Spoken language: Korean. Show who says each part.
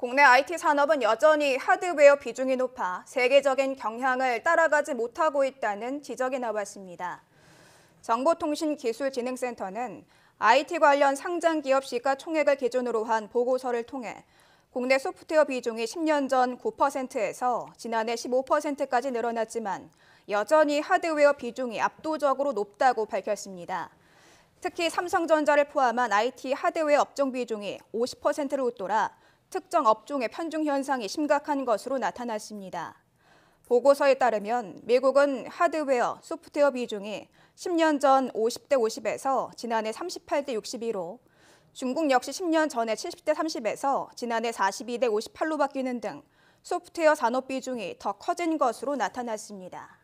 Speaker 1: 국내 IT 산업은 여전히 하드웨어 비중이 높아 세계적인 경향을 따라가지 못하고 있다는 지적이 나왔습니다. 정보통신기술진흥센터는 IT 관련 상장 기업 시가 총액을 기준으로 한 보고서를 통해 국내 소프트웨어 비중이 10년 전 9%에서 지난해 15%까지 늘어났지만 여전히 하드웨어 비중이 압도적으로 높다고 밝혔습니다. 특히 삼성전자를 포함한 IT 하드웨어 업종 비중이 50%를 웃돌아 특정 업종의 편중 현상이 심각한 것으로 나타났습니다. 보고서에 따르면 미국은 하드웨어, 소프트웨어 비중이 10년 전 50대 50에서 지난해 38대 61로 중국 역시 10년 전에 70대 30에서 지난해 42대 58로 바뀌는 등 소프트웨어 산업 비중이 더 커진 것으로 나타났습니다.